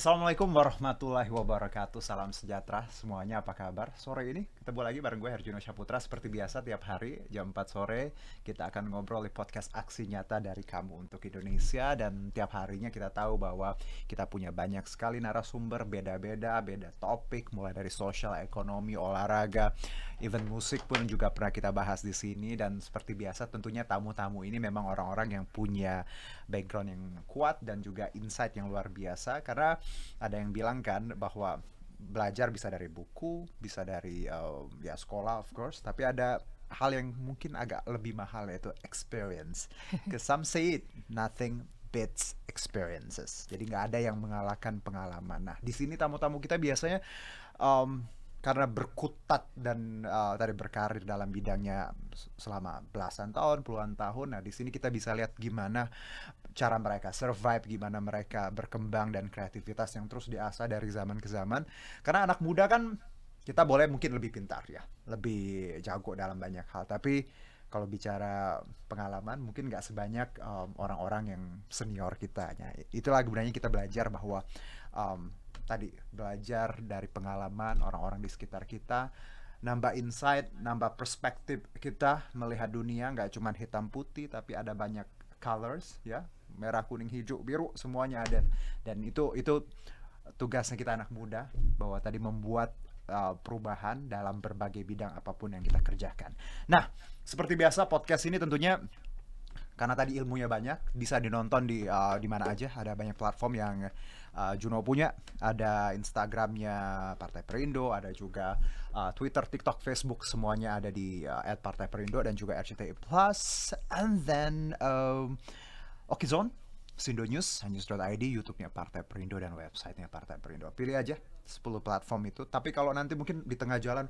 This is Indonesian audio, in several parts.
Assalamualaikum warahmatullahi wabarakatuh. Salam sejahtera semuanya. Apa kabar sore ini? ketemu lagi bareng gue Herjuno Syaputra seperti biasa tiap hari jam 4 sore kita akan ngobrol di podcast Aksi Nyata dari Kamu untuk Indonesia dan tiap harinya kita tahu bahwa kita punya banyak sekali narasumber beda-beda, beda topik mulai dari sosial, ekonomi, olahraga, even musik pun juga pernah kita bahas di sini dan seperti biasa tentunya tamu-tamu ini memang orang-orang yang punya background yang kuat dan juga insight yang luar biasa karena ada yang bilang kan bahwa belajar bisa dari buku, bisa dari uh, ya sekolah of course, tapi ada hal yang mungkin agak lebih mahal yaitu experience. Because some say it, nothing beats experiences. Jadi nggak ada yang mengalahkan pengalaman. Nah, di sini tamu-tamu kita biasanya um, karena berkutat dan uh, tadi berkarir dalam bidangnya selama belasan tahun, puluhan tahun. Nah, di sini kita bisa lihat gimana cara mereka survive, gimana mereka berkembang dan kreativitas yang terus diasah dari zaman ke zaman. Karena anak muda kan kita boleh mungkin lebih pintar ya, lebih jago dalam banyak hal, tapi kalau bicara pengalaman mungkin nggak sebanyak orang eh, orang-orang yang senior kita. Ya, itulah gunanya kita belajar bahwa um, tadi belajar dari pengalaman orang-orang di sekitar kita nambah insight, nambah perspektif kita melihat dunia nggak cuma hitam putih tapi ada banyak colors ya merah kuning hijau biru semuanya ada dan itu itu tugasnya kita anak muda bahwa tadi membuat uh, perubahan dalam berbagai bidang apapun yang kita kerjakan. Nah seperti biasa podcast ini tentunya karena tadi ilmunya banyak bisa dinonton di uh, di mana aja ada banyak platform yang uh, Juno punya, ada Instagramnya Partai Perindo, ada juga uh, Twitter, TikTok, Facebook semuanya ada di uh, @partai Perindo dan juga RCTI Plus, and then um, Okizon Sindo News, news.id, YouTube-nya Partai Perindo dan website-nya Partai Perindo. Pilih aja 10 platform itu. Tapi kalau nanti mungkin di tengah jalan,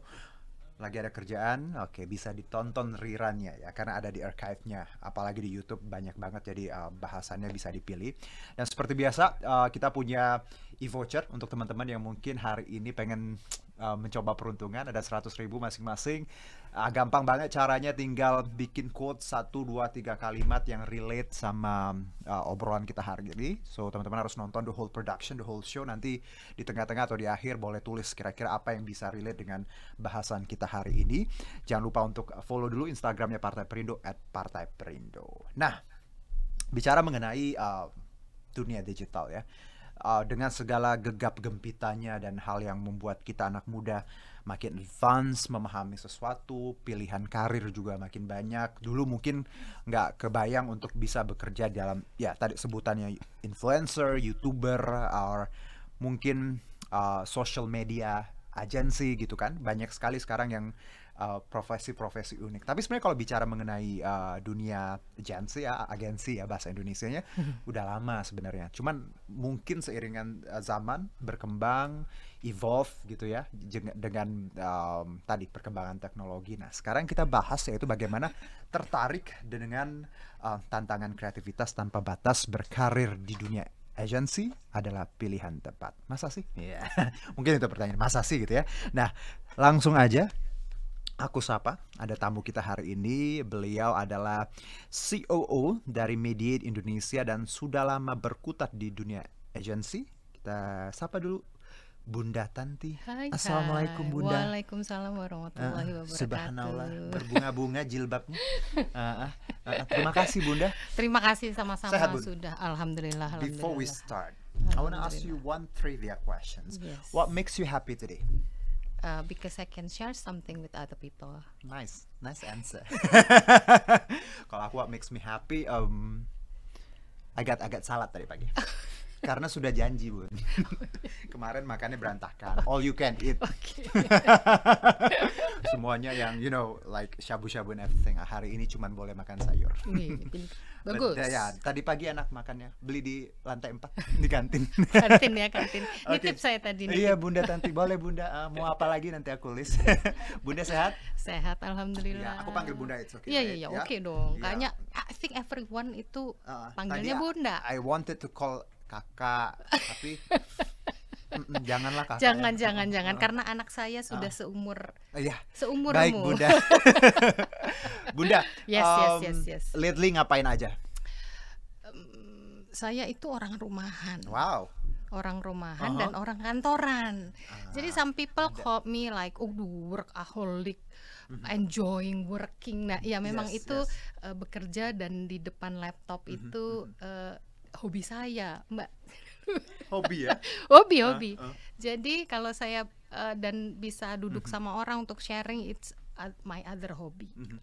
lagi ada kerjaan, oke okay, bisa ditonton rerunnya ya karena ada di archive-nya. Apalagi di YouTube banyak banget jadi uh, bahasannya bisa dipilih. Dan seperti biasa uh, kita punya e-voucher untuk teman-teman yang mungkin hari ini pengen Eh, mencoba peruntungan ada 100 ribu masing-masing uh, gampang banget caranya tinggal bikin quote 1, 2, 3 kalimat yang relate sama uh, obrolan kita hari ini so teman-teman harus nonton the whole production the whole show nanti di tengah-tengah atau di akhir boleh tulis kira-kira apa yang bisa relate dengan bahasan kita hari ini jangan lupa untuk follow dulu instagramnya Partai Perindo at Partai Perindo nah bicara mengenai uh, dunia digital ya uh, dengan segala gegap gempitanya dan hal yang membuat kita anak muda makin advance memahami sesuatu pilihan karir juga makin banyak dulu mungkin nggak kebayang untuk bisa bekerja dalam ya tadi sebutannya influencer youtuber or mungkin uh, social media agency gitu kan banyak sekali sekarang yang Eh, profesi-profesi uh, unik. Tapi sebenarnya kalau bicara mengenai uh, dunia agensi ya, agensi ya bahasa Indonesianya udah lama sebenarnya. Cuman mungkin seiringan uh, zaman berkembang, evolve gitu ya dengan um, tadi perkembangan teknologi. Nah, sekarang kita bahas yaitu bagaimana tertarik dengan uh, tantangan kreativitas tanpa batas berkarir di dunia agensi adalah pilihan tepat. Masa sih? Iya. Yeah. Mungkin itu pertanyaan. Masa sih gitu ya. Nah, langsung aja Aku sapa, ada tamu kita hari ini. Beliau adalah COO dari Mediate Indonesia dan sudah lama berkutat di dunia agensi Kita sapa dulu Bunda Tanti. Hai, Assalamualaikum hai. Bunda. Waalaikumsalam warahmatullahi ah, wabarakatuh. Subhanallah, berbunga-bunga jilbabnya. uh, uh, uh, terima kasih Bunda. Terima kasih sama-sama sudah. Alhamdulillah, alhamdulillah. Before we start, I want to ask you one trivia questions. Yes. What makes you happy today? uh, because I can share something with other people. Nice, nice answer. Kalau aku what makes me happy, um, I got I got salad tadi pagi. karena sudah janji bu, kemarin makannya berantakan all you can eat okay. semuanya yang you know like shabu-shabu and everything hari ini cuma boleh makan sayur bagus But, ya tadi pagi anak makannya beli di lantai empat di kantin kantin ya kantin okay. nitip saya tadi nitip. iya bunda nanti boleh bunda uh, mau apa lagi nanti aku list bunda sehat sehat alhamdulillah ya, aku panggil bunda itu okay, iya iya ya? oke dong yeah. kayaknya I think everyone itu uh, panggilnya ya, bunda I wanted to call kakak tapi janganlah kakak jangan ya. jangan jangan ah. karena anak saya sudah oh. seumur ah, iya. seumur baik bunda bunda yes, um, yes yes yes lately ngapain aja saya itu orang rumahan wow orang rumahan uh -huh. dan uh-huh. orang kantoran jadi some people ada. call me like oh workaholic mm-hmm. enjoying working. Nah, ya memang yes, itu yes. Uh, bekerja dan di depan laptop mm -hmm, itu mm -hmm hobi saya, Mbak. Hobi ya? hobi, ah, hobi. Uh, uh. Jadi kalau saya uh, dan bisa duduk mm -hmm. sama orang untuk sharing it's my other hobby. Mm -hmm.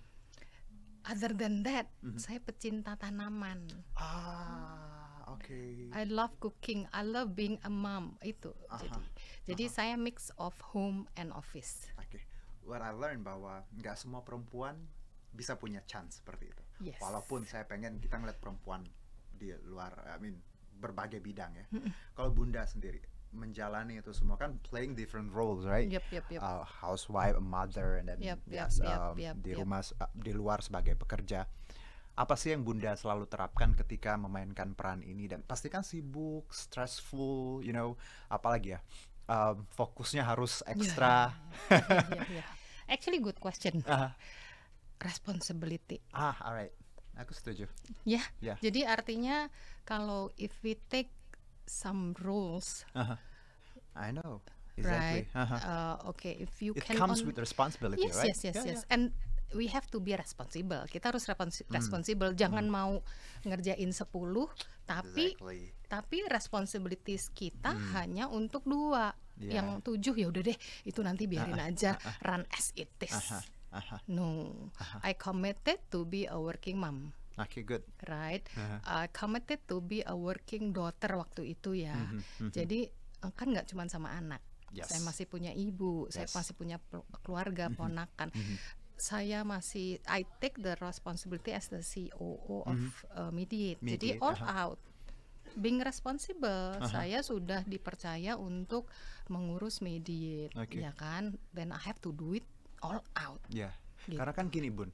Other than that, mm -hmm. saya pecinta tanaman. Ah, oke. Okay. I love cooking, I love being a mom itu. -huh. Jadi, jadi saya mix of home and office. Oke. Okay. What I learned bahwa nggak semua perempuan bisa punya chance seperti itu. Yes. Walaupun saya pengen kita ngeliat perempuan di luar I mean berbagai bidang ya. Kalau Bunda sendiri menjalani itu semua kan playing different roles right yep, yep, yep. Uh, housewife mother and then yep, yes, yep, um, yep, di rumah yep. uh, di luar sebagai pekerja apa sih yang bunda selalu terapkan ketika memainkan peran ini dan pastikan sibuk stressful you know apalagi ya um, fokusnya harus ya. ekstra yeah, yeah, yeah, actually good question uh, responsibility ah alright Aku setuju. Ya. Yeah. Yeah. Jadi artinya kalau if we take some rules. Uh -huh. I know. Exactly. Right. Uh -huh. uh, okay. If you It can. It comes with responsibility, yes, right? Yes, yes, yeah, yes. Yeah. And we have to be responsible. Kita harus respons Mm. responsible. Jangan mm. mau ngerjain sepuluh, tapi exactly. tapi responsibilities kita mm. hanya untuk dua. Yeah. Yang tujuh ya udah deh, itu nanti biarin uh -huh. aja uh-uh. run as it is. Uh -huh. Uh-huh. No, uh-huh. I committed to be a working mom. Okay, good. Right, uh-huh. I committed to be a working daughter waktu itu ya. Mm-hmm, mm-hmm. Jadi eh, kan nggak cuma sama anak. Yes. Saya masih punya ibu, yes. saya masih punya keluarga, mhm, ponakan. Mm-hmm. Saya masih I take the responsibility as the CEO of mm-hmm. uh, eh, Mediate. Mediate. Jadi all uh-huh. out being responsible, uh-huh. saya sudah dipercaya untuk mengurus mediate, okay. ya kan? Then I have to do it all out. Ya. Yeah. Gitu. Karena kan gini bun,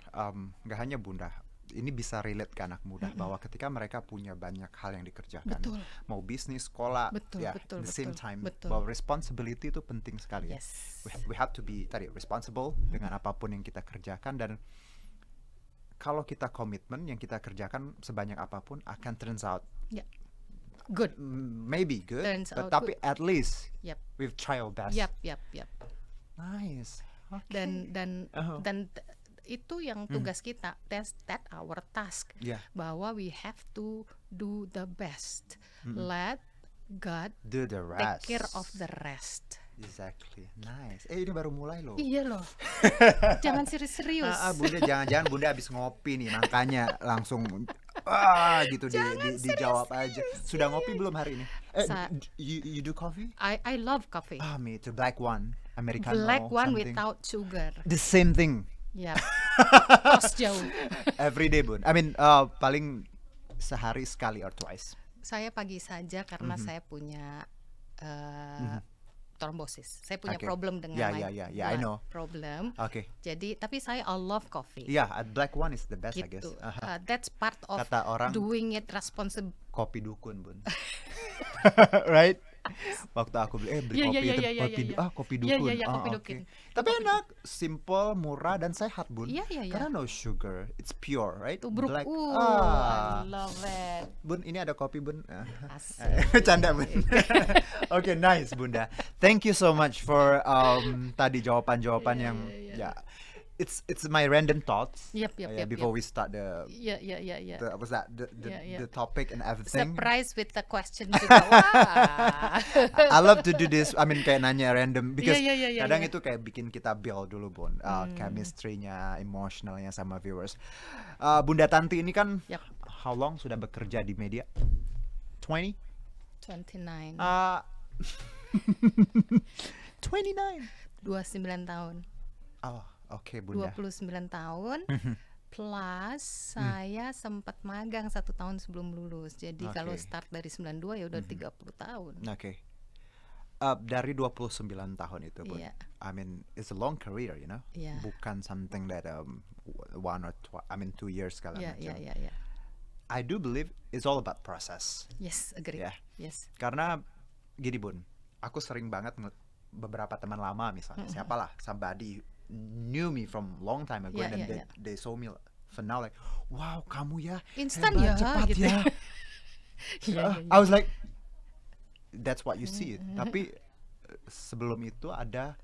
nggak um, hanya bunda, ini bisa relate ke anak muda mm -hmm. bahwa ketika mereka punya banyak hal yang dikerjakan, betul. mau bisnis, sekolah, betul, ya, betul, the same betul, time betul. bahwa responsibility itu penting sekali. Ya. Yes. Ya. We, have to be tadi responsible mm -hmm. dengan apapun yang kita kerjakan dan kalau kita komitmen yang kita kerjakan sebanyak apapun akan turns out yeah. good, maybe good, but tapi at least yep. we've tried our best. Yep, yep, yep. Nice dan dan uh oh. -huh. dan itu yang hmm. tugas mm. kita that's that our task yeah. bahwa we have to do the best mm. let God do the rest take care of the rest Exactly, nice. Eh ini baru mulai loh. Iya loh. jangan serius-serius. Ah, ah, bunda, jangan-jangan bunda habis ngopi nih, makanya langsung ah gitu di, di, dijawab serius, aja. Sudah ngopi belum hari ini? Eh, Sa you, you do coffee? I I love coffee. Ah, me too, black one. Americano. Black one something. without sugar. The same thing. Ya. Yep. Tos jauh. Every day, Bun. I mean, uh, paling sehari sekali or twice. Saya pagi saja karena mm -hmm. saya punya uh, mm -hmm trombosis. Saya punya okay. problem dengan yeah, yeah, yeah, yeah, I know. problem. Oke. Okay. Jadi tapi saya I love coffee. Yeah, black one is the best gitu. I guess. Uh, -huh. uh, that's part of Kata orang, doing it responsible. Kopi dukun, Bun. right? waktu aku beli eh beli yeah, iya, kopi yeah, yeah, yeah, kopi yeah, yeah. ah kopi iya, iya, dukun yeah, yeah, yeah, ah, kopi dukun. Okay. Kopi tapi kopi enak simple murah dan sehat bun yeah, yeah, yeah. karena no sugar it's pure right Tubruk. black Ooh, uh, ah I love it bun ini ada kopi bun eh, canda bun oke okay, nice bunda thank you so much for um, tadi jawaban jawaban yeah, yang yeah, yeah. ya it's it's my random thoughts. Yep, yep, uh, yeah, yep. Before yep. we start the yeah, yeah, yeah, yeah. The, was that the the, yeah, yeah. the topic and everything? Surprise with the question. Ah. I love to do this. I mean kayak nanya random because yeah, yeah, yeah, yeah, kadang yeah. itu kayak bikin kita build dulu bun, uh, hmm. chemistry-nya, emotionalnya sama viewers. Uh, Bunda Tanti ini kan yep. how long sudah bekerja di media? Twenty. Twenty nine. Uh, Twenty nine. Dua sembilan tahun. Oh Oke, okay, Bunda. 29 tahun. Mhm. Plus hmm. saya sempat magang satu tahun sebelum lulus. Jadi okay. kalau start dari 92 ya udah hmm. 30 tahun. Oke. Okay. Uh, dari 29 tahun itu, pun, Yeah. I mean, it's a long career, you know. Yeah. Bukan something that um one or two, I mean two years kalau yeah, macam. Yeah, yeah, yeah. I do believe it's all about process. Yes, agree. Yeah. Yes. Karena gini, Bun. Aku sering banget beberapa teman lama misalnya, mm -hmm. siapalah, somebody knew me from long time ago yeah, and yeah, they, yeah. they saw me for now like wow kamu ya instan ya cepat gitu. ya yeah, iya, I was iya. like that's what you see mm-hmm. tapi sebelum itu ada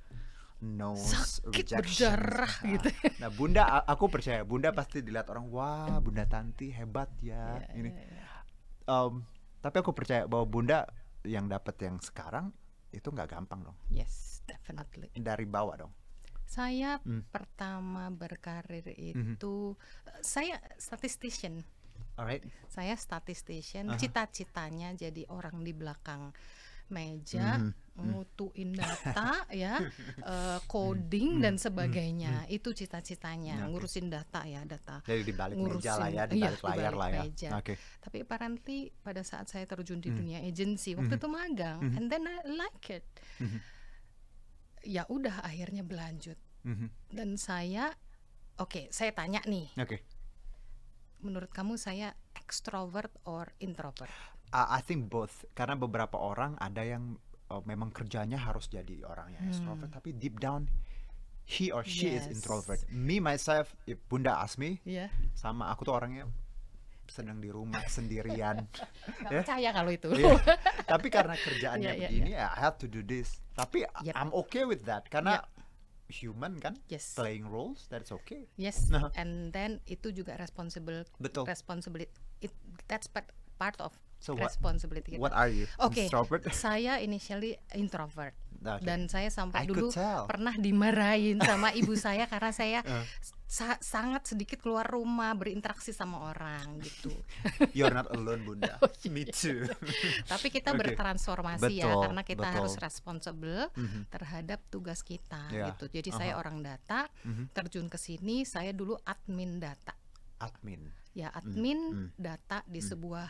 nose rejection berdarah nah, gitu nah bunda aku percaya bunda pasti dilihat orang wah bunda tanti hebat ya yeah, iya, ini yeah, yeah. Um, tapi aku percaya bahwa bunda yang dapat yang sekarang itu nggak gampang dong yes definitely dari bawah dong saya mm. pertama berkarir hmm. itu hmm saya statistician. Alright. Saya statistician. Uh-huh. Cita-citanya jadi orang di belakang meja mm-hmm. ngutuin data ya, uh, coding mm-hmm. dan hmm. sebagainya. Mm-hmm. Itu cita-citanya, okay. ngurusin data ya, data. Jadi di balik ngurusin, meja lah ya, di balik iya, layar lah ya. Meja. Okay. Tapi apparently pada saat saya terjun di mm-hmm. dunia agency, waktu mm-hmm. itu magang mm-hmm. and then I like it. Mm-hmm ya udah akhirnya berlanjut mm-hmm. dan saya oke okay, saya tanya nih okay. menurut kamu saya extrovert or introvert uh, I think both karena beberapa orang ada yang uh, memang kerjanya harus jadi orang yang hmm. extrovert tapi deep down he or she yes. is introvert me myself ya, bunda Asmi yeah. sama aku tuh orangnya sedang di rumah sendirian. Gak yeah. percaya kalau itu. Yeah. Tapi karena kerjaannya yeah, yeah, begini, yeah. I have to do this. Tapi yep. I'm okay with that karena yep. human kan, yes. playing roles, that's okay. Yes. Nah. And then itu juga responsible. Betul. Responsibility. It, that's part part of so responsibility. What, what are you? Okay. Introvert. Saya initially introvert. Okay. Dan saya sampai I dulu pernah dimarahin sama ibu saya karena saya uh. sa sangat sedikit keluar rumah berinteraksi sama orang gitu. You're not alone, Bunda. oh, yeah. Me too. Tapi kita okay. bertransformasi ya, betul, ya karena kita betul. harus responsible mm -hmm. terhadap tugas kita yeah. gitu. Jadi uh -huh. saya uh-huh. orang data, mm -hmm. terjun ke sini saya dulu admin data. Admin. Ya, hmm. admin mm -hmm. data di mm -hmm. sebuah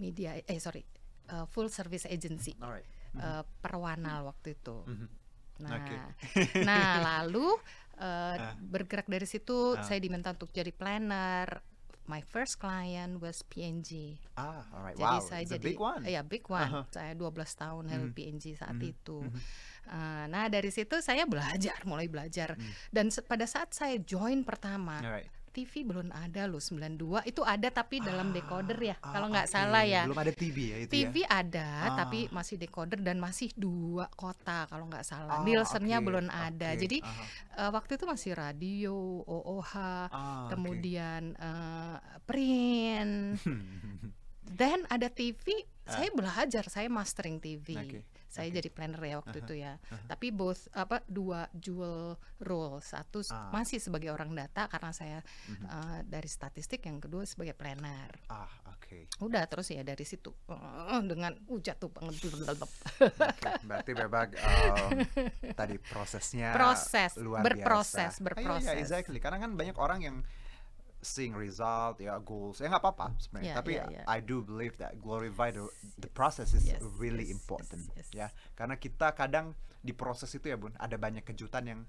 media eh sorry, uh, full service agency. right mm uh, eh, Perwanal waktu itu. Mhm. Nah, okay. nah lalu uh, bergerak dari situ ah. saya diminta untuk jadi planner. My first client was PNG. Ah, alright. Jadi wow, saya It's jadi a big one. ya big one. Uh-huh. Saya 12 tahun mm. -hmm. PNG saat mm. itu. mm nah, dari situ saya belajar, mulai belajar. Mm. Dan pada saat saya join pertama, right. TV belum ada loh 92 itu ada tapi dalam ah, decoder ya ah, kalau nggak okay. salah ya belum ada TV ya itu TV ya? ada ah. tapi masih decoder dan masih dua kota kalau nggak salah ah, Nielsennya okay. belum ada okay. jadi ah. uh, waktu itu masih radio OOH ah, kemudian okay. uh, eh, print Then ada TV, uh. Ah. saya belajar, saya mastering TV. Okay. Saya okay. jadi planner ya waktu uh -huh. itu ya. Uh -huh. Tapi both apa dua dual role. Satu uh. masih sebagai orang data karena saya uh -huh. uh, dari statistik, yang kedua sebagai planner. Ah, oke. Okay. Udah terus ya dari situ uh, dengan uh, tuh banget. okay. Berarti memang um, tadi prosesnya proses luar berproses, biasa. berproses. Ah, iya, iya, exactly. Karena kan banyak orang yang seeing result ya goals ya nggak apa-apa sebenarnya yeah, tapi yeah, yeah. Ya. I do believe that glorify the, the process is yes, really yes, important yes, yes. ya karena kita kadang di proses itu ya bun ada banyak kejutan yang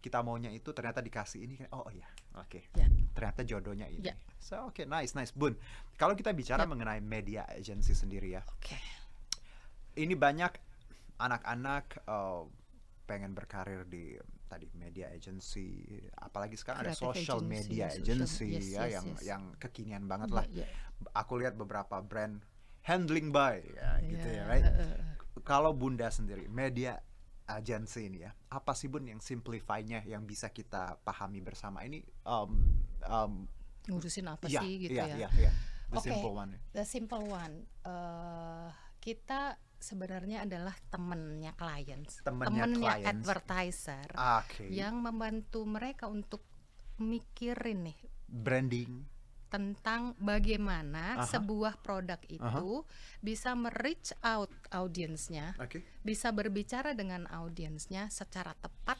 kita maunya itu ternyata dikasih ini kan, oh iya oke okay. Ya. yeah. ternyata jodohnya ini yeah. so oke okay, nice nice bun kalau kita bicara yeah. mengenai media agency sendiri ya oke okay. ini banyak anak-anak uh, pengen berkarir di tadi media agency apalagi sekarang Kreatif ada social agency, media social, agency yes, ya yes, yang yes. yang kekinian banget lah yeah, iya. aku lihat beberapa brand handling by ya yeah. gitu ya eh, right eh, eh. kalau bunda sendiri media agency ini ya apa sih bun yang simplify yang bisa kita pahami bersama ini um, um, ngurusin apa yeah, sih gitu yeah, ya yeah, yeah. the okay, simple one the simple one uh, kita sebenarnya adalah temennya klien, temennya, advertiser okay. yang membantu mereka untuk mikirin nih branding tentang bagaimana -huh. sebuah produk itu -huh. bisa merich out audiensnya, okay. bisa berbicara dengan audiensnya secara tepat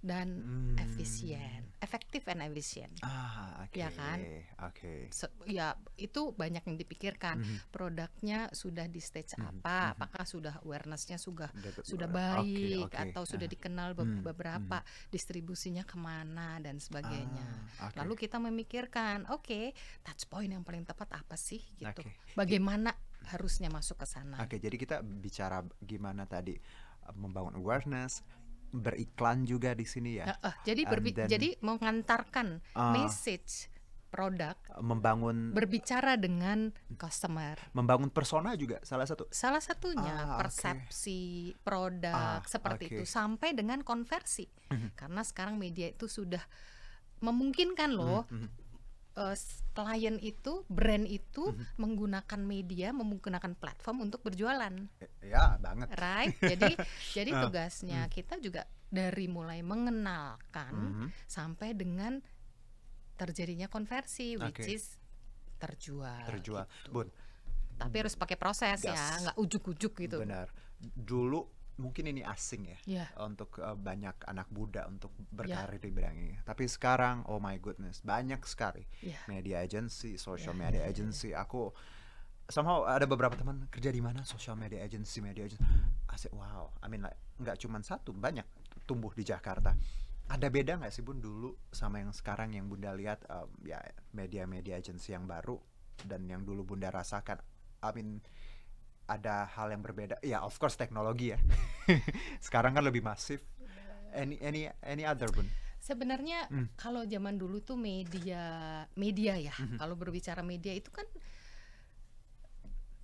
dan hmm. efisien, efektif and efisien. Ah, okay. Ya kan? Oke. Okay. ya itu banyak yang dipikirkan. -hmm. Produknya sudah di stage -hmm. apa? Hmm. Apakah sudah awarenessnya sudah sudah baik okay, okay. atau sudah uh. dikenal be hmm. beberapa mm. distribusinya kemana dan sebagainya. Ah, okay. Lalu kita memikirkan, oke, okay, touch point yang paling tepat apa sih gitu. Okay. Bagaimana harusnya masuk ke sana. Oke, okay, jadi kita bicara gimana tadi eh, membangun awareness, beriklan juga di sini ya. Uh, uh, jadi berbi then, jadi mengantarkan uh, message produk, membangun berbicara dengan customer, membangun persona juga salah satu. Salah satunya ah, persepsi okay. produk ah, seperti okay. itu sampai dengan konversi. Mhm. Karena sekarang media itu sudah memungkinkan loh mhm, mhm uh, klien itu, brand itu mm-hmm. menggunakan media, menggunakan platform untuk berjualan. E, ya, banget. Right? Jadi jadi ah, tugasnya mm. kita juga dari mulai mengenalkan mm-hmm. sampai dengan terjadinya konversi okay. which is terjual. Terjual. Gitu. Bun. Tapi harus pakai proses yes. ya, nggak ujuk-ujuk gitu. Benar. Dulu mungkin ini asing ya yeah. untuk uh, banyak anak muda untuk iya. berkarir yeah. di bidang ini. Tapi sekarang oh my goodness banyak sekali yeah. media agency, social yeah, media iya, iya, agency. Yeah. Aku sama ada beberapa teman kerja di mana social media agency, media agency. Asik wow. I mean like nggak cuma satu, banyak tumbuh di Jakarta. Ada beda nggak sih Bun dulu sama yang sekarang yang Bunda lihat um, ya media-media agency yang baru dan yang dulu Bunda rasakan? I mean ada hal yang berbeda ya of course teknologi ya sekarang kan lebih masif any any any other pun sebenarnya mm. kalau zaman dulu tuh media media ya -hmm. kalau berbicara media itu kan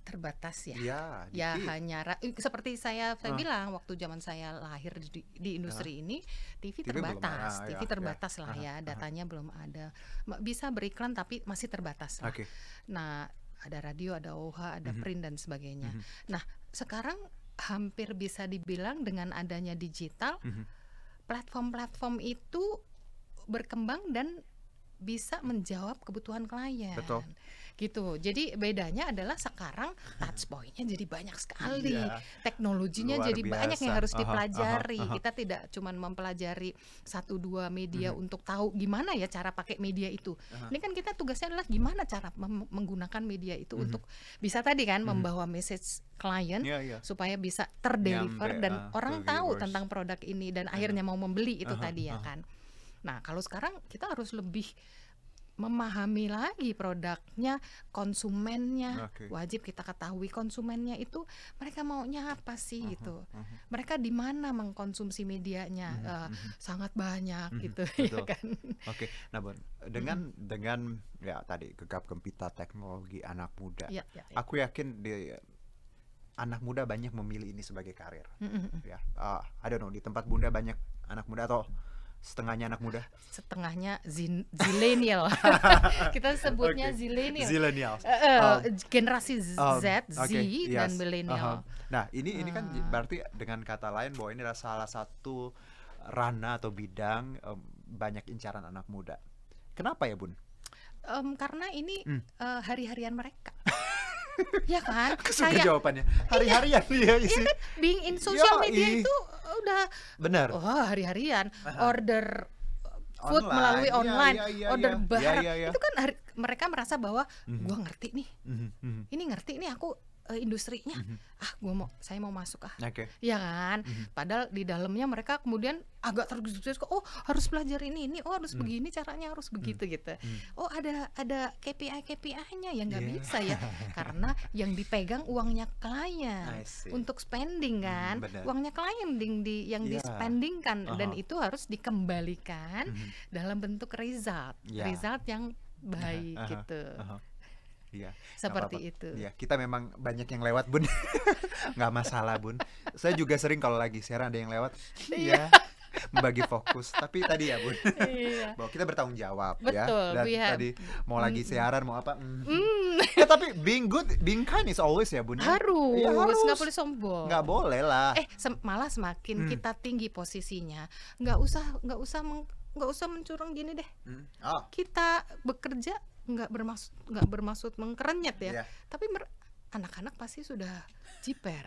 terbatas ya ya, ya hanya eh, seperti saya saya uh. bilang waktu zaman saya lahir di, di industri uh. ini TV, TV terbatas belum, TV ya, ya, terbatas ya. lah ya datanya uh. belum ada bisa beriklan tapi masih terbatas lah okay. nah ada radio, ada OHA, ada mm -hmm. print dan sebagainya. Mm -hmm. Nah, sekarang hampir bisa dibilang dengan adanya digital, mhm. platform-platform mm -hmm. itu berkembang dan bisa menjawab kebutuhan klien. Betul gitu. Jadi bedanya adalah sekarang touch pointnya jadi banyak sekali, iya. teknologinya Luar jadi biasa. banyak yang harus aha, dipelajari. Aha, aha. Kita tidak cuma mempelajari satu dua media hmm. untuk tahu gimana ya cara pakai media itu. Aha. Ini kan kita tugasnya adalah gimana cara menggunakan media itu hmm. untuk bisa tadi kan hmm. membawa message klien yeah, yeah. supaya bisa terdeliver dan uh, orang tahu tentang produk ini dan yeah. akhirnya mau membeli itu uh -huh, tadi ya kan. Nah, kalau sekarang kita harus lebih memahami lagi produknya, konsumennya. Okay. Wajib kita ketahui konsumennya itu mereka maunya apa sih uh -huh, gitu. Uh -huh. Mereka di mana mengkonsumsi medianya uh -huh, uh, eh, uh -huh. sangat banyak uh -huh, gitu ya betul. ya kan. Oke. Okay. Nah, Bon, dengan uh -huh. dengan ya tadi gegap gempita teknologi anak muda. Ya, ya, ya. Aku yakin di anak muda banyak memilih ini sebagai karir. Uh -huh. Ya. Uh, I don't know di tempat Bunda banyak anak muda atau setengahnya anak muda setengahnya zilenial kita sebutnya okay. zilenial zilenial uh, um, generasi Z um, Z okay, yes. dan uh-huh. milenial uh -huh. nah ini ini kan ah. berarti dengan kata lain bahwa ini adalah salah satu ranah atau bidang um, banyak incaran anak muda kenapa ya bun um, karena ini hmm. uh, hari-harian mereka ya kan? Aku suka kayak, jawabannya. Iya. Hari-harian iya, dia isi. Iya, iya kan, being in social Yoi. media itu udah benar. Oh, hari-harian order food online. melalui iya, online, ya, ya, ya, order bar. Itu kan hari, mereka merasa bahwa mm -hmm. gua ngerti nih. Mm -hmm. Ini ngerti nih aku uh, industrinya mm -hmm. ah gue mau saya mau masuk ah okay. ya kan mm -hmm. padahal di dalamnya mereka kemudian agak tergesa-gesa oh harus belajar ini ini oh harus mm. begini caranya harus mhm. begitu mm. gitu mm. oh ada ada KPI KPI-nya yang nggak yeah. bisa ya karena yang dipegang uangnya klien untuk spending mhm, kan mm, uangnya klien ding di yang yeah. dispendingkan iya. uh -huh. dan itu harus dikembalikan mm -hmm. dalam bentuk result yeah. result yang baik uh -huh. gitu. Uh -huh. Iya. Seperti apa -apa. itu. Iya, kita memang banyak yang lewat, Bun. nggak masalah, Bun. Saya juga sering kalau lagi siaran ada yang lewat. Iya. iya. bagi fokus. Tapi tadi ya, Bun. Iya. Bahwa kita bertanggung jawab ya. Betul, ya. Dan have... tadi mau lagi siaran, mau apa? Mm. mm. ya, tapi being good, being kind is always ya, Bun. Ya? Harus. Ya, harus. Nggak boleh sombong. Nggak boleh lah. Eh, sem malah semakin mm. kita tinggi posisinya, nggak usah nggak usah nggak usah mencurang gini deh. Mm. Oh. Kita bekerja nggak bermaksud nggak bermaksud mengkerenyet ya, yeah. tapi anak-anak pasti sudah jiper.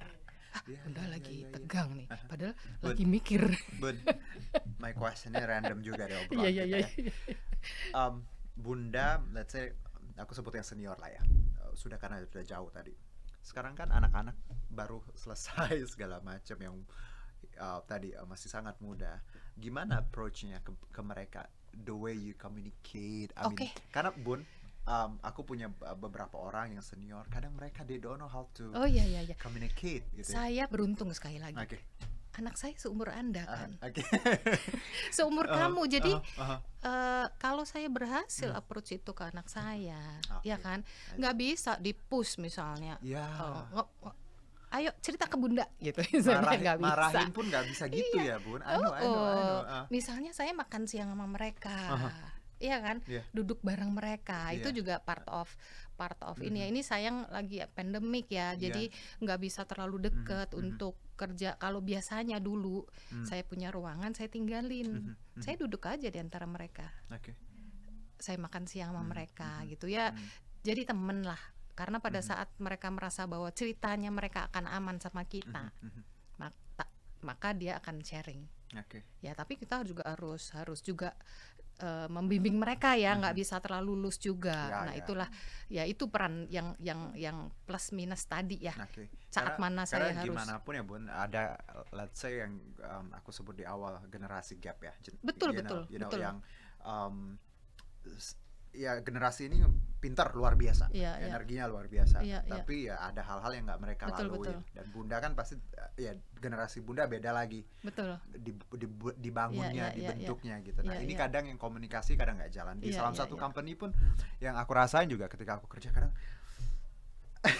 Ah, yeah, udah yeah, lagi yeah, iya. tegang nih, padahal but, lagi mikir. But my questionnya random juga deh obrolan yeah, yeah, iya, ya. Um, bunda, let's say aku sebut yang senior lah ya, eh, sudah karena sudah jauh tadi. Sekarang kan anak-anak baru selesai segala macam yang uh, tadi uh, masih sangat muda. Gimana approachnya ke, ke mereka? the way you communicate. I okay. karena Bun, um, aku punya beberapa orang yang senior, kadang mereka they don't know how to oh, yeah, yeah, yeah. communicate. Gitu. Ya. Saya beruntung sekali lagi. Okay. Anak saya seumur anda ah, kan, okay. seumur uh, kamu. Uh, jadi uh, uh, uh. Uh, kalau saya berhasil hmm. approach itu ke anak saya, okay. Ah, ya kan, nggak bisa di push misalnya. Yeah. Oh, uh, ayo cerita ke bunda gitu Marahin, gak marahin pun nggak bisa gitu iya. ya bun anu, oh, anu, oh. anu, uh. misalnya saya makan siang sama mereka uh -huh. Iya kan, yeah. duduk bareng mereka yeah. itu juga part of part of mm -hmm. ini ya. Ini sayang lagi ya, pandemik ya, yeah. jadi nggak bisa terlalu deket mm -hmm. untuk kerja. Kalau biasanya dulu mm. saya punya ruangan, saya tinggalin, mm -hmm. saya duduk aja di antara mereka. Okay. Saya makan siang sama mm -hmm. mereka gitu ya, mm -hmm. jadi temen lah karena pada mm-hmm. saat mereka merasa bahwa ceritanya mereka akan aman sama kita mm-hmm, mm-hmm. maka, maka dia akan sharing okay. ya tapi kita juga harus harus juga uh, membimbing mereka ya nggak mm -hmm. bisa terlalu lulus juga ya, nah ya. itulah ya itu peran yang yang yang plus minus tadi ya okay. saat karena, mana karena saya harus gimana pun ya bun ada let's say yang um, aku sebut di awal generasi gap ya betul you betul know, you know, betul yang um, ya generasi ini Pintar luar biasa, yeah, iya. energinya yeah. luar biasa. Yeah, iya. Tapi yeah. ya ada hal-hal yang nggak mereka betul, lalui. Betul. Dan bunda kan pasti eh, ya generasi bunda beda lagi. Betul. Di, di, dibangunnya, yeah, yeah, iya, dibentuknya yeah, gitu. Nah yeah, ini yeah. kadang yang komunikasi kadang nggak jalan. Di yeah, salah yeah, satu yeah. company pun yang aku rasain juga ketika aku kerja kadang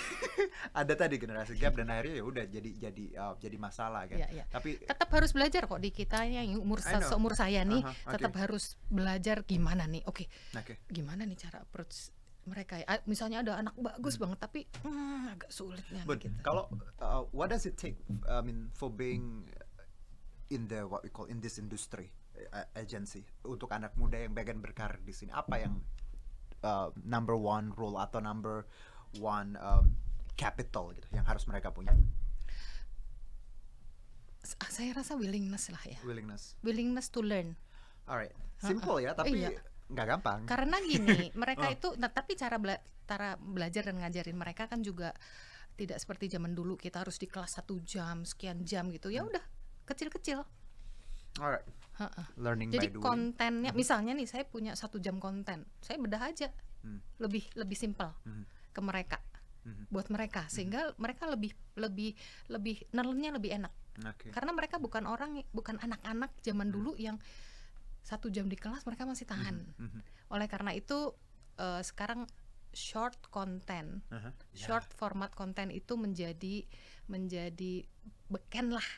ada tadi generasi gap dan akhirnya ya udah jadi jadi uh, jadi masalah kan. Yeah, yeah. Tapi tetap harus belajar kok di kita yang umur seumur saya nih uh -huh, okay. tetap harus belajar gimana nih. Oke. Okay. Okay. Gimana nih cara approach mereka ya ah, misalnya ada anak bagus hmm. banget tapi hmm, agak sulitnya But gitu. kalau uh, what does it take I mean for being in the what we call in this industry agency untuk anak muda yang bagian berkarir di sini apa yang uh, number one rule atau number one um, capital gitu yang harus mereka punya ah, saya rasa willingness lah ya willingness willingness to learn alright simple ya tapi iya nggak gampang karena gini mereka oh. itu nah, tapi cara bela cara belajar dan ngajarin mereka kan juga tidak seperti zaman dulu kita harus di kelas satu jam sekian jam gitu ya hmm. udah kecil-kecil Alright. Learning Jadi by doing. kontennya, hmm. misalnya nih saya punya satu jam konten, saya bedah aja, hmm. lebih lebih simpel hmm. ke mereka, hmm. buat mereka hmm. sehingga hmm. mereka lebih lebih lebih nelennya lebih enak. Okay. Karena mereka bukan orang bukan anak-anak zaman hmm. dulu yang satu jam di kelas mereka masih tahan. Mm -hmm. Oleh karena itu uh, sekarang short content, uh -huh. yeah. short ya. format konten itu menjadi menjadi beken lah,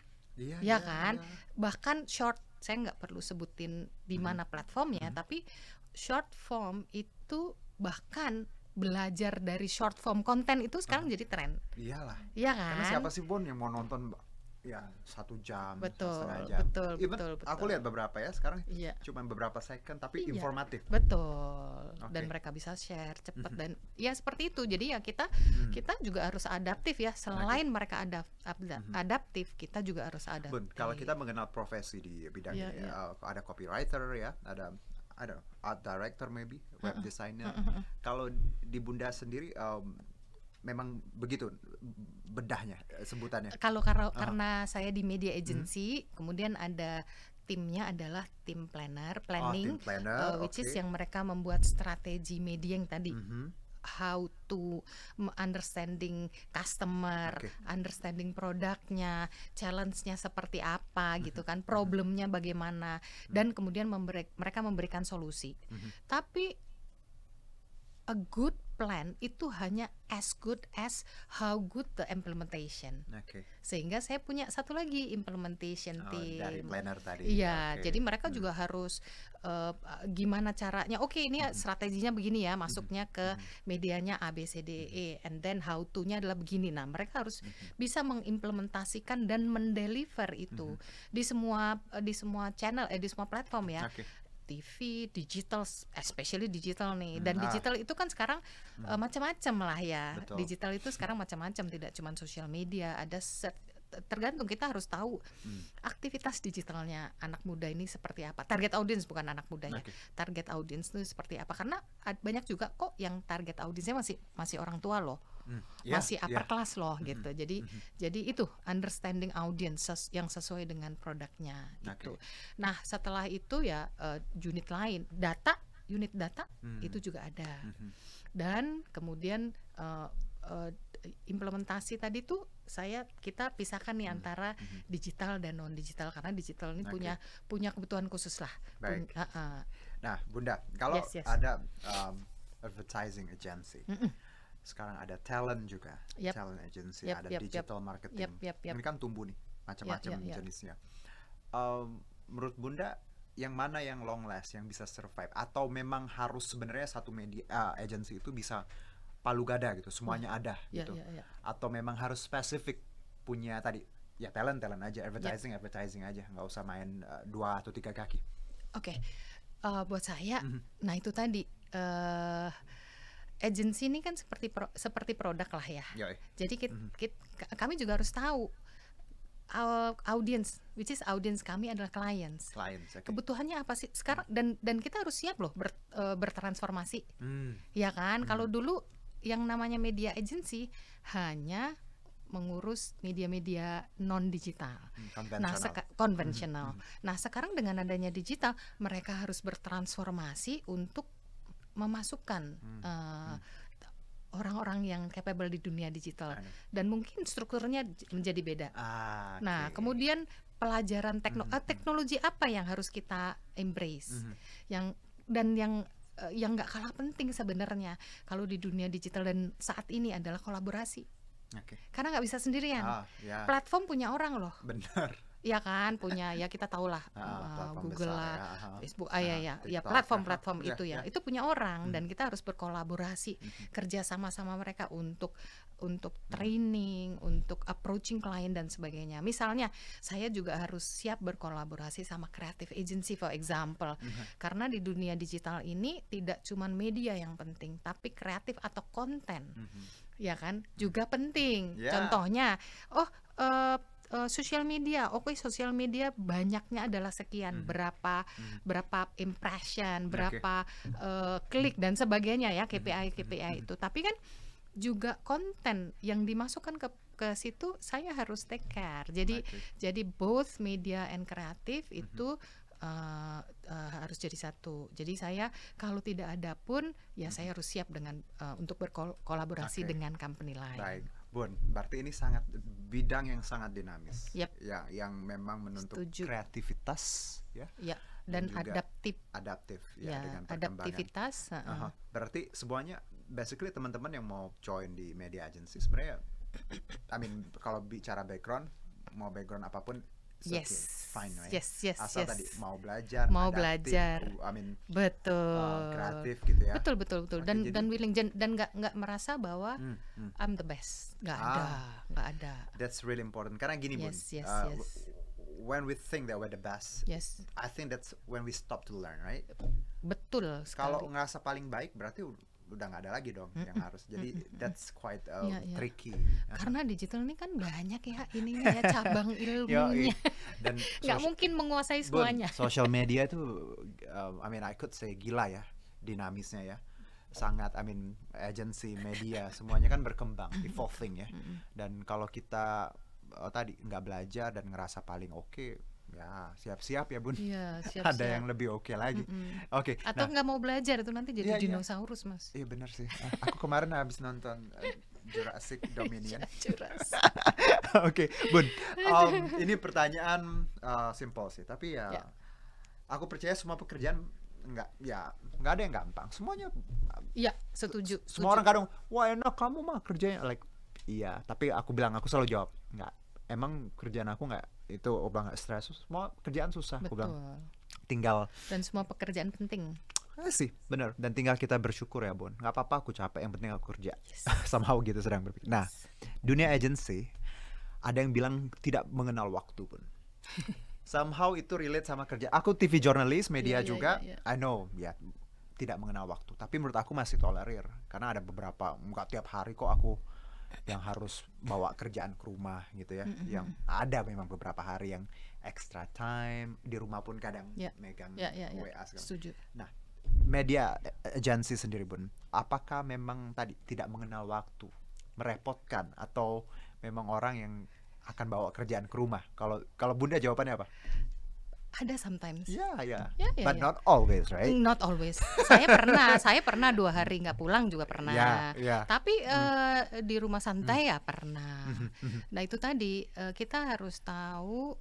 yeah, ya yeah, iya, kan? Yeah. Bahkan short saya nggak perlu sebutin di mhm. mana mm -hmm. platformnya, mm -hmm. tapi short form itu bahkan belajar dari short form konten itu sekarang uh -huh. jadi tren. Iyalah. Iya kan? Karena siapa kan? sih Bon yang mau nonton ya satu jam betul jam. betul Even betul betul aku lihat beberapa ya sekarang iya. cuma beberapa second tapi iya, informatif betul okay. dan mereka bisa share cepat mhm. dan ya seperti itu jadi ya kita mm. kita juga harus adaptif ya selain okay. mereka adap, mhm. adaptif kita juga harus adaptif kalau kita mengenal profesi di bidangnya yeah, ya, yeah. ada copywriter ya ada ada art director maybe web designer kalau di bunda sendiri um, memang begitu bedahnya eh, sebutannya. Kalau karena uh. karena saya di media hmm. agency, hmm. kemudian ada timnya adalah tim planner, oh, planning, oh, planner, uh, which okay. is yang mereka membuat strategi media yang tadi. Mm -hmm how to understanding customer, okay. understanding produknya, challenge-nya seperti apa mm-hmm. gitu kan, mhm. problemnya bagaimana, mm-hmm. dan kemudian memberi, mereka memberikan solusi. Mm-hmm. Tapi a good plan itu hanya as good as how good the implementation. Okay. Sehingga saya punya satu lagi implementation oh, team. Dari planner tadi. Iya, okay. jadi mereka hmm. juga harus uh, gimana caranya. Oke, okay, ini hmm. strateginya begini ya, hmm. masuknya ke hmm. medianya A B C D hmm. E and then how to-nya adalah begini. Nah, mereka harus hmm. bisa mengimplementasikan dan mendeliver itu hmm. di semua di semua channel eh di semua platform ya. Okay. TV, digital, especially eh, digital nih. Dan nah. digital itu kan sekarang hmm. uh, macam-macam lah ya. Betul. Digital itu sekarang macam-macam, tidak cuma sosial media, ada search, tergantung kita harus tahu hmm. aktivitas digitalnya anak muda ini seperti apa. Target audience bukan anak mudanya. Okay. Target audience itu seperti apa? Karena banyak juga kok yang target audiensnya masih masih orang tua loh. Hmm. Yeah, masih upper yeah. class loh -hmm. gitu. Jadi -hmm. jadi itu understanding audience ses yang sesuai dengan produknya okay. itu. Nah, setelah itu ya uh, unit lain data unit data -hmm. itu juga ada. -hmm. Dan kemudian uh, uh, implementasi tadi tuh saya kita pisahkan nih hmm. antara hmm. digital dan non digital karena digital ini okay. punya punya kebutuhan khusus lah. Baik. Pun, uh, uh. Nah, Bunda, kalau yes, yes. ada um, advertising agency. Mm -mm. Sekarang ada talent juga, yep. talent agency, yep, ada yep, digital yep. marketing. Yep, yep, yep. Ini kan tumbuh nih macam-macam yep, yep, jenisnya. Um, menurut Bunda yang mana yang long last yang bisa survive atau memang harus sebenarnya satu media uh, agency itu bisa palu gada gitu semuanya ada yeah, gitu yeah, yeah. atau memang harus spesifik punya tadi ya talent talent aja ya. advertising yeah. advertising aja nggak usah main uh, dua atau tiga kaki oke okay. uh, eh, buat saya mm -hmm. nah itu tadi uh, agency ini kan seperti pro, seperti produk lah ya Yoi. jadi kita, mm -hmm. kita, kami juga harus tahu audience, which is audience kami adalah clients. Clients. Okay. Kebutuhannya apa sih sekarang? Dan dan kita harus siap loh ber, uh, bertransformasi, hmm. ya kan? Hmm. Kalau dulu yang namanya media agency hanya mengurus media-media non digital. Hmm, nah, konvensional. Hmm, hmm. Nah, sekarang dengan adanya digital, mereka harus bertransformasi untuk memasukkan hmm. uh, orang-orang yang capable di dunia digital nah, dan mungkin strukturnya menjadi beda. Ah, okay. Nah, kemudian pelajaran teknologi, mm -hmm. Eh, teknologi apa yang harus kita embrace? Mm -hmm. Yang dan yang uh, yang nggak kalah penting sebenarnya kalau di dunia digital dan saat ini adalah kolaborasi. Okay. Karena nggak bisa sendirian. Ah, ya. Platform punya orang loh. Benar ya kan punya ya kita tahulah lah uh, eh, Google besar, lah, ya. Ah, ah. Facebook, ah, iya, nah, iya, iya, ya ya, ya platform-platform uh, itu ya. ya itu punya orang hmm. dan kita harus berkolaborasi hmm. kerja sama-sama mereka untuk untuk hmm. training, hmm. untuk approaching klien dan sebagainya. Misalnya saya juga harus siap berkolaborasi sama creative agency for example hmm. karena di dunia digital ini tidak cuma media yang penting tapi kreatif atau konten. Hmm. Ya kan, juga penting. Yeah. Contohnya, oh uh, uh, eh, sosial media oke okay, sosial media banyaknya adalah sekian hmm. berapa hmm. berapa impression berapa okay. uh, eh, klik dan sebagainya ya KPI hmm. KPI hmm. itu tapi kan juga konten yang dimasukkan ke ke situ saya harus take care jadi okay. jadi both media and kreatif hmm. itu uh, uh, harus jadi satu. Jadi saya kalau tidak ada pun ya hmm. saya harus siap dengan uh, untuk berkolaborasi okay. dengan company lain. Baik. Bun, berarti ini sangat bidang yang sangat dinamis. Yep. Ya, yang memang menuntut Setuju. kreativitas ya. Ya, dan, dan adaptif. Adaptif ya, ya dengan adaptivitas. Uh -huh. Berarti semuanya basically teman-teman yang mau join di media agency sebenarnya I mean kalau bicara background mau background apapun yes. fine, right? Yes, yes, Asal yes. tadi mau belajar, mau adaptif, belajar. I mean, betul. Uh, kreatif gitu ya. Betul, betul, betul. Okay, dan jadi, dan willing dan nggak nggak merasa bahwa hmm, hmm. I'm the best. Gak ah, ada, gak ada. That's really important. Karena gini, yes, Bun. Yes, uh, yes. When we think that we're the best, yes. I think that's when we stop to learn, right? Betul. Kalau ngerasa paling baik berarti udah nggak ada lagi dong yang harus jadi that's quite um, yeah, yeah. Iya. tricky karena digital ini kan banyak ya ini ya cabang ilmunya dan nggak mungkin menguasai semuanya social media itu um, I mean I could say gila ya dinamisnya ya sangat I mean agency media semuanya kan berkembang evolving ya dan kalau kita oh, tadi nggak belajar dan ngerasa paling oke okay, ya siap-siap ya bun ya, siap -siap. ada yang lebih oke okay lagi mm -hmm. oke okay, atau nah. nggak nah, mau belajar itu nanti jadi ya, dinosaurus ya. mas iya benar sih aku kemarin habis nonton eh, Jurassic Dominion iya, Jurassic oke okay, bun um, ini pertanyaan uh, eh, simpel sih tapi ya, ya aku percaya semua pekerjaan nggak ya nggak ada yang gampang semuanya ya setuju semua setuju. orang kadang wah enak kamu mah kerjanya like iya tapi aku bilang aku selalu jawab nggak emang kerjaan aku nggak itu obang nggak stres semua kerjaan susah Betul. bilang tinggal dan semua pekerjaan penting Ah, sih bener dan tinggal kita bersyukur ya Bon nggak apa-apa aku capek yang penting aku kerja yes. somehow gitu sedang berpikir nah dunia agency ada yang bilang tidak mengenal waktu pun somehow itu relate sama kerja aku TV jurnalis media yeah, iya, juga yeah, yeah. I know ya yeah, tidak mengenal waktu tapi menurut aku masih tolerir karena ada beberapa nggak tiap hari kok aku yang harus bawa kerjaan ke rumah gitu ya. Mm -hmm. Yang ada memang beberapa hari yang extra time di rumah pun kadang yeah. megang yeah, yeah, yeah. WA segala. Setuju. Nah, media agensi sendiri pun apakah memang tadi tidak mengenal waktu, merepotkan atau memang orang yang akan bawa kerjaan ke rumah? Kalau kalau Bunda jawabannya apa? ada sometimes. Ya, yeah, ya. Yeah. Yeah, yeah, But yeah. not always, right? Not always. saya pernah, saya pernah dua hari nggak pulang juga pernah. Yeah, yeah. Tapi mm. uh, di rumah santai mm. ya pernah. Mm-hmm, nah itu tadi uh, kita harus tahu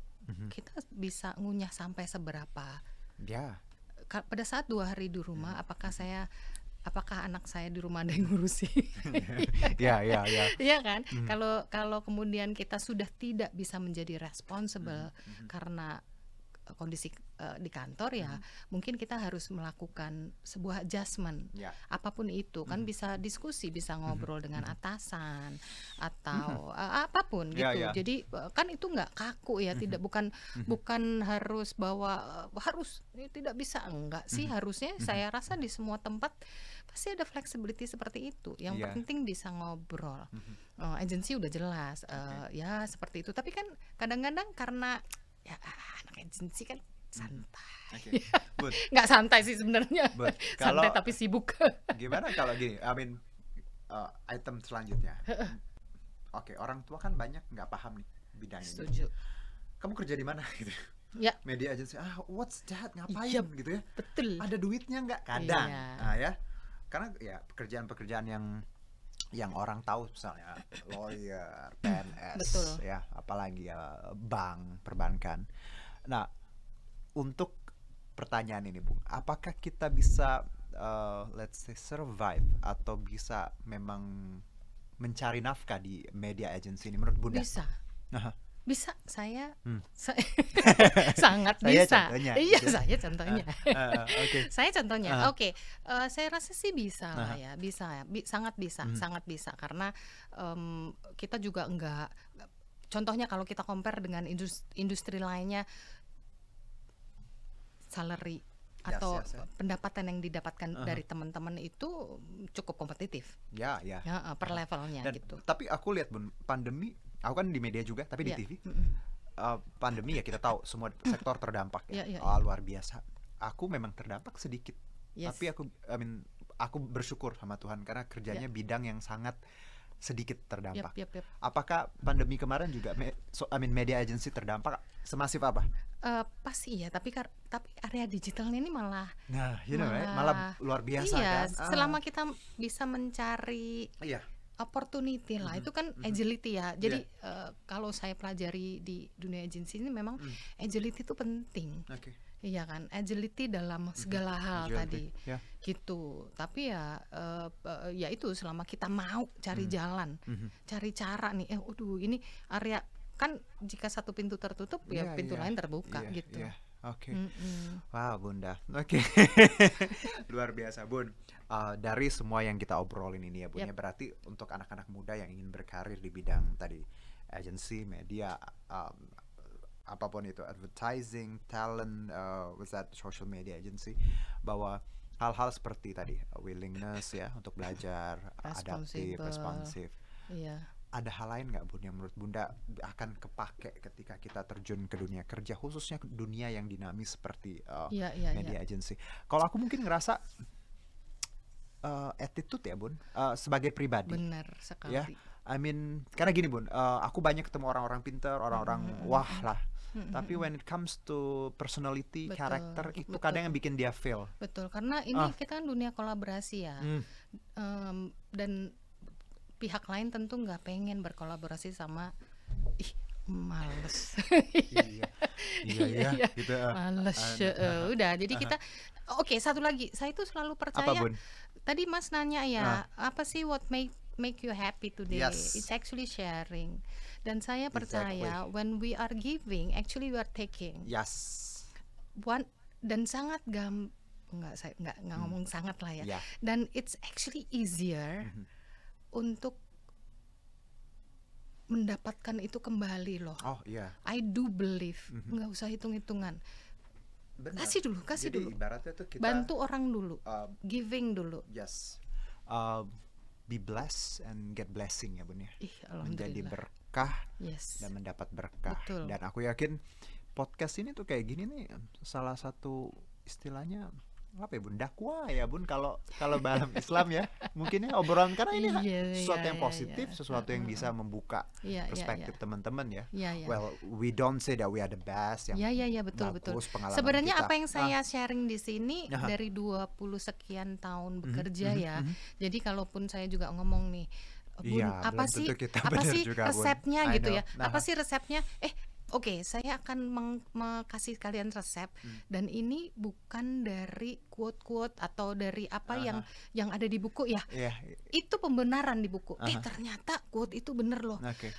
kita bisa ngunyah sampai seberapa. Ya. Yeah. Pada saat dua hari di rumah, mm. apakah saya apakah anak saya di rumah ada yang ngurusi? ya, ya, ya. Iya kan? Kalau mm. kalau kemudian kita sudah tidak bisa menjadi responsible mm. karena kondisi uh, di kantor ya hmm. mungkin kita harus melakukan sebuah adjustment ya. apapun itu kan hmm. bisa diskusi bisa hmm. ngobrol hmm. dengan atasan atau hmm. uh, apapun ya, gitu ya, jadi eh, kan itu nggak kaku ya hmm. tidak bukan hmm. bukan harus bahwa uh, harus ini tidak bisa enggak sih hmm. harusnya hmm. saya rasa di semua tempat pasti ada flexibility seperti itu yang ya. penting bisa ngobrol -hmm. uh, agensi udah jelas uh, okay. ya seperti itu tapi kan kadang-kadang karena ya anak agensi kan santai. Okay. But, Nggak santai sih sebenarnya. Santai tapi sibuk. gimana kalau gini? I mean uh, item selanjutnya. Oke, okay, orang tua kan banyak nggak paham nih bidangnya. Gitu. Setuju. Kamu kerja di mana gitu? Ya. Media agency. Ah, what's that? Ngapain iya, gitu ya? Betul. Ada duitnya nggak? Kadang. Iya. Nah, ya. Karena ya pekerjaan-pekerjaan yang yang orang tahu misalnya lawyer, PNS, Betul. ya apalagi ya bank, perbankan. Nah, untuk pertanyaan ini bu, apakah kita bisa uh, let's say survive atau bisa memang mencari nafkah di media agency ini menurut Bunda? Bisa bisa saya, hmm. saya sangat saya bisa contohnya, iya gitu. saya contohnya uh, uh, okay. saya contohnya uh. oke okay. uh, eh, saya rasa sih bisa uh. lah ah. ya bisa ya Bi sangat bisa hmm. sangat bisa karena um, kita juga enggak contohnya kalau kita compare dengan industri, industri lainnya salary atau yes, yes, yes. pendapatan yang didapatkan uh -huh. dari teman-teman itu cukup kompetitif. Ya, ya. ya per levelnya Dan, gitu. Tapi aku lihat pandemi aku kan di media juga tapi di iya. TV uh, eh, pandemi ya kita tahu semua sektor terdampak ya yeah, yeah, Oh, luar biasa aku memang terdampak sedikit yes. tapi aku I mean aku bersyukur sama Tuhan karena kerjanya yeah. bidang yang sangat sedikit terdampak. Yep, yep, yep. Apakah pandemi kemarin juga, me, so, I mean media agency terdampak semasif apa? Uh, pasti ya, tapi kar tapi area digitalnya ini malah nah, you know, eh, malah, right? malah luar biasa iya, kan. Ah. Selama kita bisa mencari iya opportunity lah mm-hmm. itu kan mm-hmm. agility ya jadi yeah. uh, kalau saya pelajari di dunia agensi ini memang mm. agility itu penting okay. iya kan agility dalam mm-hmm. segala mm hal agility. tadi yeah. gitu tapi ya uh, uh, ya itu selama kita mau cari mm. jalan mm-hmm. cari cara nih eh aduh ini area kan jika satu pintu tertutup ya yeah, ya pintu yeah. lain terbuka yeah, gitu yeah Oke. Okay. Mm -hmm. Wow, Bunda. Oke. Okay. Luar biasa, Bun. Uh, dari semua yang kita obrolin ini ya, Bun, yep. Ya, berarti untuk anak-anak muda yang ingin berkarir di bidang tadi agency, media, um, apapun itu, advertising, talent, uh, eh, was that social media agency, bahwa hal-hal seperti tadi willingness ya untuk belajar, adaptif, responsif. Iya ada hal lain nggak bun yang menurut bunda akan kepake ketika kita terjun ke dunia kerja khususnya dunia yang dinamis seperti uh, eh, yeah, yeah, iya. media yeah. agency kalau aku mungkin ngerasa uh, attitude ya bun uh, sebagai pribadi benar sekali ya I mean karena gini bun uh, aku banyak ketemu orang-orang pinter orang-orang mm -hmm. wah lah Tapi when it comes to personality, betul, karakter itu betul. kadang yang bikin dia fail. Betul, karena ini ah. kita kan dunia kolaborasi ya, mm. um, dan pihak lain tentu nggak pengen berkolaborasi sama ih males iya iya, iya, iya. uh, males uh, uh, udah jadi kita oke okay, satu lagi saya itu selalu percaya apa, bun? tadi mas nanya ya apa sih what make make you happy today yes. it's actually sharing dan saya percaya exactly. when we are giving actually we are taking yes one dan sangat gam nggak saya nggak, nggak hmm. ngomong sangat lah ya yeah. dan it's actually easier mm -hmm untuk mendapatkan itu kembali loh. Oh iya. I do believe, mm-hmm. nggak usah hitung-hitungan. Kasih dulu, kasih Jadi, dulu. Ibaratnya tuh kita bantu orang dulu, uh, giving dulu. Yes. Uh, be blessed and get blessing ya bun ya. Ih, Menjadi berkah yes. dan mendapat berkah. Betul. Dan aku yakin podcast ini tuh kayak gini nih salah satu istilahnya apa ya bun dakwa ya bun kalau kalau dalam Islam ya mungkinnya obrolan karena ini yeah, iya, sesuatu yeah, yang iya, iya. positif yeah, yeah. sesuatu yang bisa membuka yeah, perspektif yeah, yeah. teman-teman ya yeah, yeah. well we don't say that we are the best yang ya ya ya betul betul sebenarnya kita. apa yang saya ah. sharing di sini uh -huh. dari 20 sekian tahun mhm, bekerja mm -hmm, ya mm -hmm. jadi kalaupun saya juga ngomong nih Bun, gitu ya, apa sih kita apa sih juga, resepnya bun. gitu ya? Nah. Apa sih resepnya? Eh, Oke, okay, saya akan kasih kalian resep hmm. dan ini bukan dari quote-quote atau dari apa uh -huh. yang yang ada di buku ya. Yeah. Itu pembenaran di buku. Uh -huh. Eh ternyata quote itu benar loh. Okay.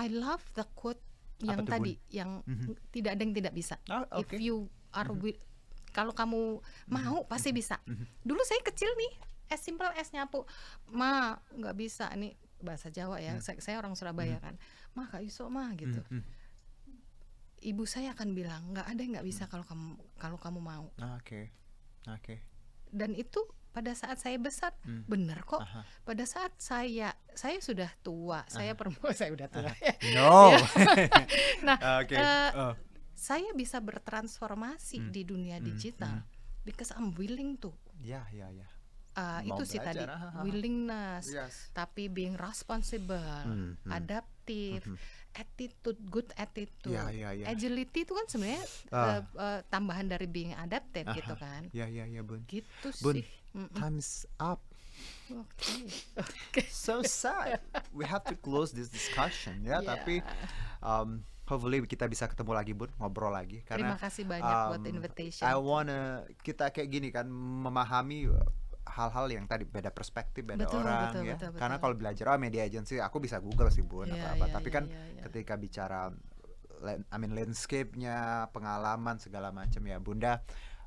I love the quote yang tadi bun? yang mm -hmm. tidak ada yang tidak bisa. Oh, okay. If you are mm -hmm. kalau kamu mhm. mau mm -hmm. pasti mhm. bisa. Mm -hmm. Dulu saya kecil nih, as simple as nyapu. Ma, nggak bisa nih bahasa Jawa ya. Mm -hmm. saya, saya orang Surabaya mm -hmm. kan. Ma, Kak iso mah gitu. Mm -hmm ibu saya akan bilang nggak ada yang nggak bisa hmm. kalau kamu kalau kamu mau oke ah, oke okay. okay. dan itu pada saat saya besar hmm. bener kok Aha. pada saat saya saya sudah tua Aha. saya perempuan saya sudah tua no ya. nah okay. uh, eh, oh. saya bisa bertransformasi hmm. di dunia hmm. digital hmm. because I'm willing to ya ya ya uh, itu itu sih tadi willingness yes. tapi being responsible hmm. adaptif hmm attitude, good attitude. Yeah, yeah, yeah. Agility itu kan sebenarnya uh, uh, tambahan dari being adapted uh-huh. gitu kan. Ya iya, ya ya Bun. Gitu Bun, sih. Time's up. So sad. We have to close this discussion ya, yeah. tapi um, hopefully kita bisa ketemu lagi Bun, ngobrol lagi karena Terima kasih banyak um, buat invitation. I wanna kita kayak gini kan memahami hal-hal yang tadi beda perspektif beda betul, orang betul, ya betul, betul, karena kalau belajar oh media agency aku bisa google sih bun yeah, apa apa yeah, tapi iya, kan yeah, yeah. ketika bicara I mean landscape-nya pengalaman segala macam ya bunda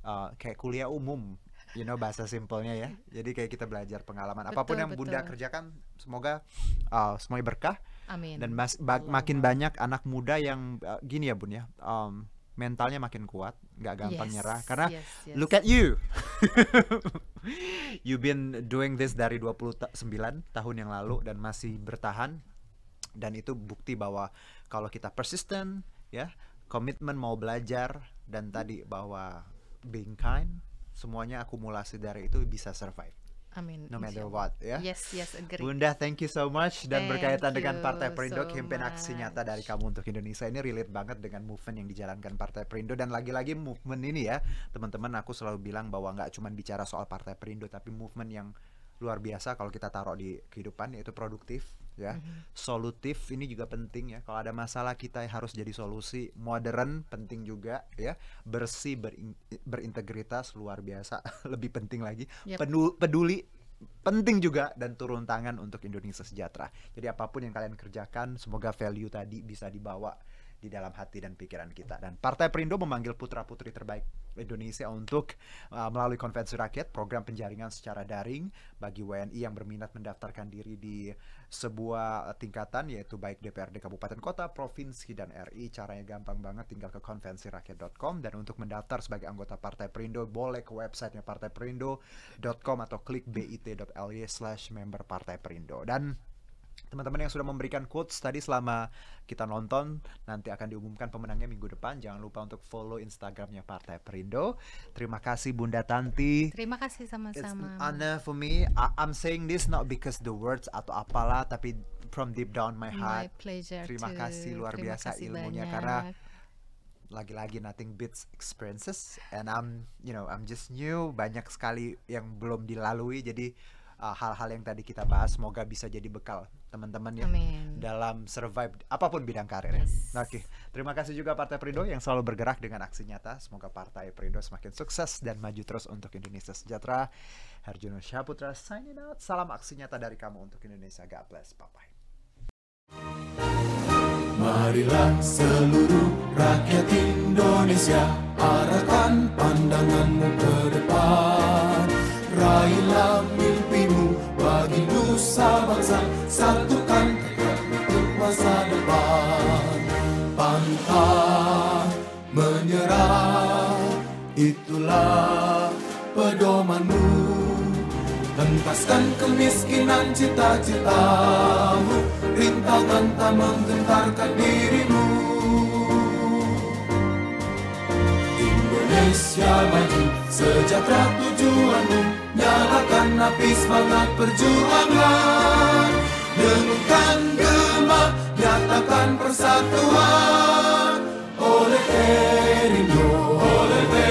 uh, kayak kuliah umum you know bahasa simpelnya ya jadi kayak kita belajar pengalaman betul, apapun yang betul. bunda kerjakan semoga uh, semuanya berkah Amin. dan mas, ba- makin banyak anak muda yang uh, gini ya bun ya um, mentalnya makin kuat, nggak gampang yes, nyerah karena yes, yes. look at you. You've been doing this dari 29 tahun yang lalu dan masih bertahan dan itu bukti bahwa kalau kita persistent ya, komitmen mau belajar dan tadi bahwa being kind semuanya akumulasi dari itu bisa survive. Amin. No matter what ya. Yes, yes, agree. Bunda, thank you so much dan thank berkaitan dengan Partai Perindo so kampanye aksi nyata dari kamu untuk Indonesia ini relate banget dengan movement yang dijalankan Partai Perindo dan lagi-lagi movement ini ya, teman-teman aku selalu bilang bahwa nggak cuma bicara soal Partai Perindo tapi movement yang luar biasa kalau kita taruh di kehidupan yaitu produktif ya. Mm-hmm. Solutif ini juga penting ya. Kalau ada masalah kita harus jadi solusi. Modern penting juga ya. Bersih berin berintegritas luar biasa, lebih penting lagi. Yep. Peduli, peduli penting juga dan turun tangan untuk Indonesia sejahtera. Jadi apapun yang kalian kerjakan, semoga value tadi bisa dibawa di dalam hati dan pikiran kita. Dan Partai Perindo memanggil putra-putri terbaik Indonesia untuk uh, melalui konvensi rakyat program penjaringan secara daring bagi WNI yang berminat mendaftarkan diri di sebuah uh, tingkatan yaitu baik DPRD kabupaten kota, provinsi dan RI. Caranya gampang banget tinggal ke konvensi rakyat.com dan untuk mendaftar sebagai anggota Partai Perindo boleh ke websitenya partai perindo.com atau klik bit.ly slash member Partai Perindo. Dan Teman-teman yang sudah memberikan quotes tadi selama kita nonton, nanti akan diumumkan pemenangnya minggu depan. Jangan lupa untuk follow Instagramnya Partai Perindo. Terima kasih Bunda Tanti. Terima kasih sama-sama. It's an honor for me. I I'm saying this not because the words atau apalah, tapi from deep down my heart. My pleasure. Terima too. kasih luar Terima biasa kasih ilmunya banyak. karena lagi-lagi nothing beats experiences and I'm you know I'm just new banyak sekali yang belum dilalui jadi Eh, hal-hal uh, yang tadi kita bahas semoga bisa jadi bekal teman-teman yang Amin. dalam survive apapun bidang karir. Yes. Oke, okay. terima kasih juga Partai Perindo yang selalu bergerak dengan aksi nyata. Semoga Partai Perindo semakin sukses dan maju terus untuk Indonesia sejahtera. Harjuno Syaputra signing out. Salam aksi nyata dari kamu untuk Indonesia. God bless. Bye bye. Marilah seluruh rakyat Indonesia arahkan pandanganmu ke depan. Raihlah bangsa Satukan tekad untuk masa depan Pantang menyerah Itulah pedomanmu Tentaskan kemiskinan cita-citamu Rintangan tak menggentarkan dirimu Indonesia maju Sejahtera tujuanmu Nyalakan api semangat perjuangan dengungkan gema, nyatakan persatuan Oleh Erindo oleh Erindo